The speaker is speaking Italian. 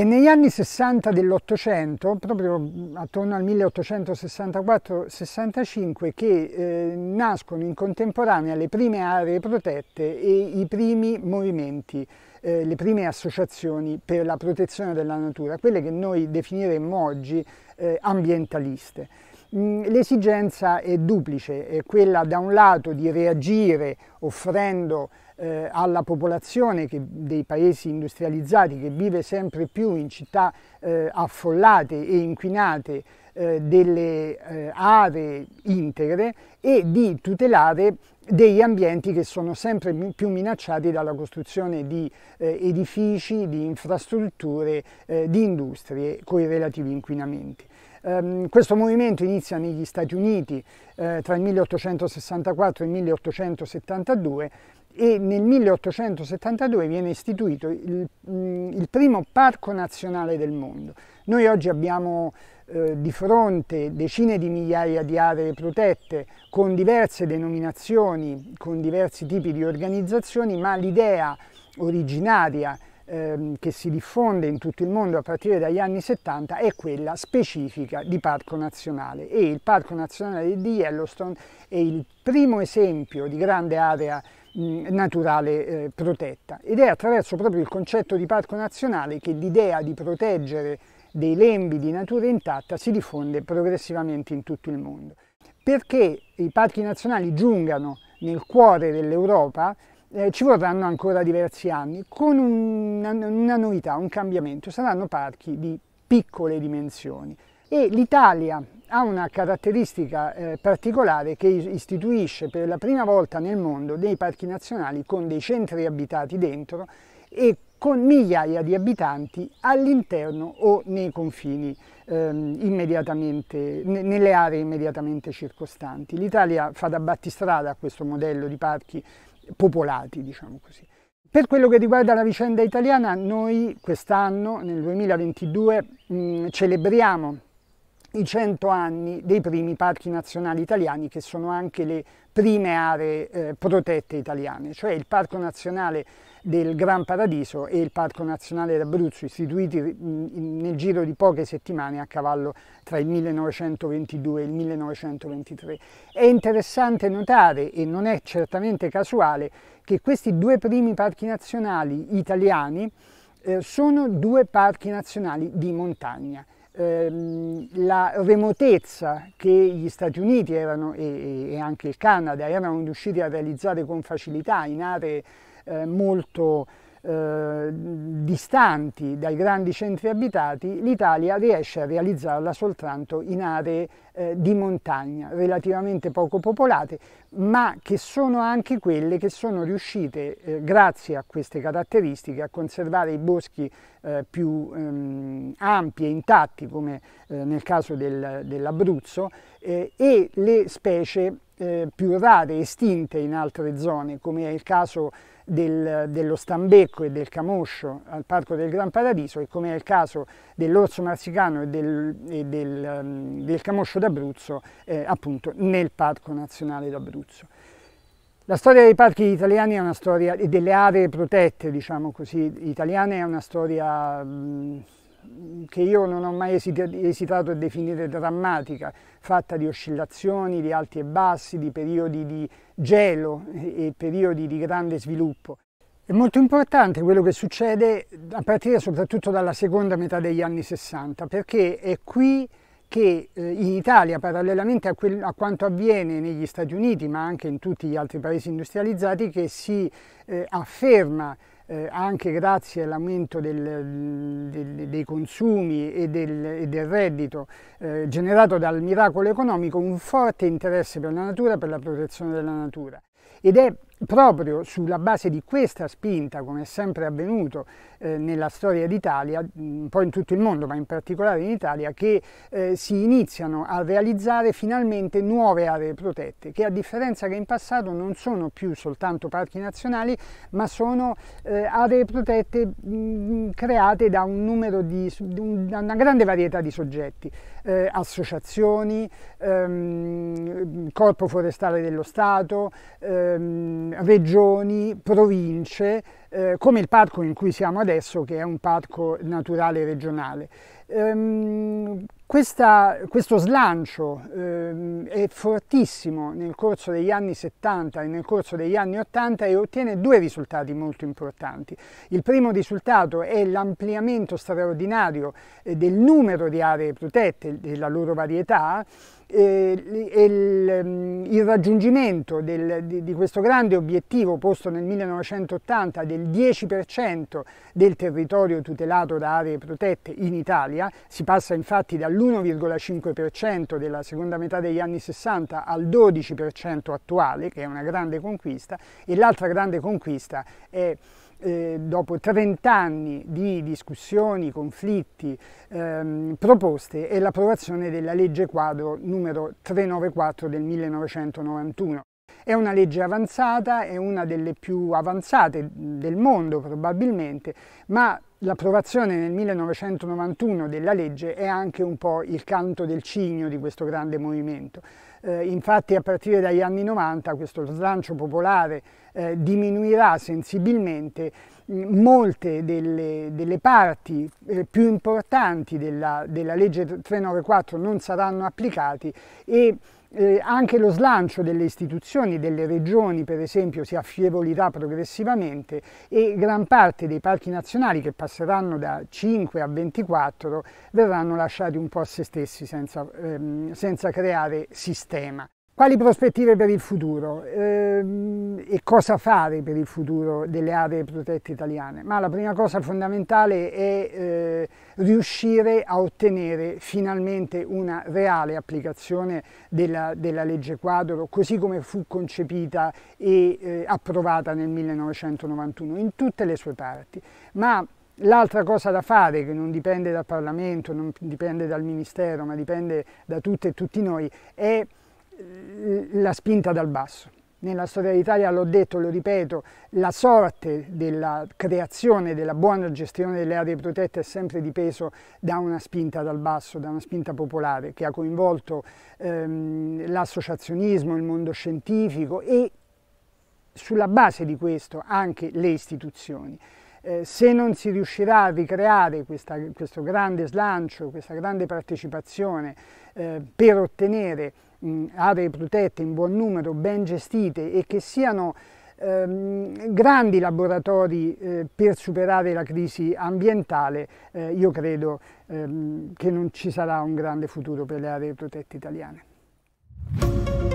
E negli anni 60 dell'Ottocento, proprio attorno al 1864-65, che eh, nascono in contemporanea le prime aree protette e i primi movimenti, eh, le prime associazioni per la protezione della natura, quelle che noi definiremmo oggi eh, ambientaliste. Mm, l'esigenza è duplice, è quella da un lato di reagire offrendo eh, alla popolazione che, dei paesi industrializzati che vive sempre più in città eh, affollate e inquinate eh, delle eh, aree integre e di tutelare degli ambienti che sono sempre più minacciati dalla costruzione di eh, edifici, di infrastrutture, eh, di industrie con i relativi inquinamenti. Ehm, questo movimento inizia negli Stati Uniti eh, tra il 1864 e il 1872 e nel 1872 viene istituito il, mm, il primo parco nazionale del mondo. Noi oggi abbiamo eh, di fronte decine di migliaia di aree protette con diverse denominazioni, con diversi tipi di organizzazioni, ma l'idea originaria ehm, che si diffonde in tutto il mondo a partire dagli anni 70 è quella specifica di parco nazionale e il parco nazionale di Yellowstone è il primo esempio di grande area naturale eh, protetta ed è attraverso proprio il concetto di parco nazionale che l'idea di proteggere dei lembi di natura intatta si diffonde progressivamente in tutto il mondo. Perché i parchi nazionali giungano nel cuore dell'Europa eh, ci vorranno ancora diversi anni, con una, una novità, un cambiamento, saranno parchi di piccole dimensioni e l'Italia ha una caratteristica eh, particolare che istituisce per la prima volta nel mondo dei parchi nazionali con dei centri abitati dentro e con migliaia di abitanti all'interno o nei confini ehm, immediatamente, nelle aree immediatamente circostanti. L'Italia fa da battistrada a questo modello di parchi popolati, diciamo così. Per quello che riguarda la vicenda italiana, noi quest'anno, nel 2022, mh, mm, celebriamo i 100 anni dei primi parchi nazionali italiani che sono anche le prime aree eh, protette italiane, cioè il Parco Nazionale del Gran Paradiso e il Parco Nazionale d'Abruzzo istituiti nel giro di poche settimane a cavallo tra il 1922 e il 1923. È interessante notare, e non è certamente casuale, che questi due primi parchi nazionali italiani eh, sono due parchi nazionali di montagna ehm, la remotezza che gli Stati Uniti erano, e, e, anche il Canada erano riusciti a realizzare con facilità in aree eh, molto eh, distanti dai grandi centri abitati, l'Italia riesce a realizzarla soltanto in aree eh, di montagna relativamente poco popolate, ma che sono anche quelle che sono riuscite, eh, grazie a queste caratteristiche, a conservare i boschi eh, più ehm, ampi e intatti, come eh, nel caso del, dell'Abruzzo, eh, e le specie eh, più rare, estinte in altre zone, come è il caso del, dello stambecco e del camoscio al Parco del Gran Paradiso e come è il caso dell'orso marsicano e del, e del, ehm, del camoscio da d'Abruzzo, eh, appunto nel Parco Nazionale d'Abruzzo. La storia dei parchi italiani è una storia, e delle aree protette, diciamo così, italiane è una storia mh, mm, che io non ho mai esitato a definire drammatica, fatta di oscillazioni, di alti e bassi, di periodi di gelo e periodi di grande sviluppo. È molto importante quello che succede a partire soprattutto dalla seconda metà degli anni 60, perché è qui che eh, in Italia, parallelamente a, quel, a, quanto avviene negli Stati Uniti, ma anche in tutti gli altri paesi industrializzati, che si eh, afferma eh, anche grazie all'aumento dei consumi e del, e del reddito eh, generato dal miracolo economico, un forte interesse per la natura, per la protezione della natura. Ed è proprio sulla base di questa spinta, come è sempre avvenuto eh, nella storia d'Italia, un po' in tutto il mondo, ma in particolare in Italia, che eh, si iniziano a realizzare finalmente nuove aree protette, che a differenza che in passato non sono più soltanto parchi nazionali, ma sono eh, aree protette mh, mm, create da, un di, da, una grande varietà di soggetti, eh, associazioni, ehm, corpo forestale dello Stato, ehm, Ehm, regioni, province, eh, come il parco in cui siamo adesso, che è un parco naturale regionale. Ehm, questa, questo slancio eh, è fortissimo nel corso degli anni 70 e nel corso degli anni 80 e ottiene due risultati molto importanti. Il primo risultato è l'ampliamento straordinario eh, del numero di aree protette, della loro varietà, eh, il, ehm, il, raggiungimento del, di, di, questo grande obiettivo posto nel 1980 del 10% del territorio tutelato da aree protette in Italia, si passa infatti dall'1% dall'1,5% della seconda metà degli anni 60 al 12% attuale, che è una grande conquista, e l'altra grande conquista è eh, dopo 30 anni di discussioni, conflitti, ehm, proposte, è l'approvazione della legge quadro numero 394 del 1991. È una legge avanzata, è una delle più avanzate del mondo probabilmente, ma l'approvazione nel 1991 della legge è anche un po' il canto del cigno di questo grande movimento. Eh, infatti a partire dagli anni 90 questo slancio popolare eh, diminuirà sensibilmente molte delle, delle parti eh, più importanti della, della, legge 394 non saranno applicate e eh, anche lo slancio delle istituzioni, delle regioni per esempio, si affievolirà progressivamente e gran parte dei parchi nazionali che passeranno da 5 a 24 verranno lasciati un po' a se stessi senza, ehm, senza creare sistema. Quali prospettive per il futuro ehm, e cosa fare per il futuro delle aree protette italiane? Ma la prima cosa fondamentale è eh, riuscire a ottenere finalmente una reale applicazione della, della legge quadro così come fu concepita e eh, approvata nel 1991 in tutte le sue parti. Ma L'altra cosa da fare, che non dipende dal Parlamento, non dipende dal Ministero, ma dipende da tutte e tutti noi, è la spinta dal basso. Nella storia d'Italia, l'ho detto, lo ripeto, la sorte della creazione, della buona gestione delle aree protette è sempre dipeso da una spinta dal basso, da una spinta popolare che ha coinvolto ehm, l'associazionismo, il mondo scientifico e sulla base di questo anche le istituzioni. Eh, se non si riuscirà a ricreare questa, questo grande slancio, questa grande partecipazione eh, per ottenere Mm, aree protette in buon numero, ben gestite e che siano ehm, grandi laboratori eh, per superare la crisi ambientale, eh, io credo ehm, che non ci sarà un grande futuro per le aree protette italiane.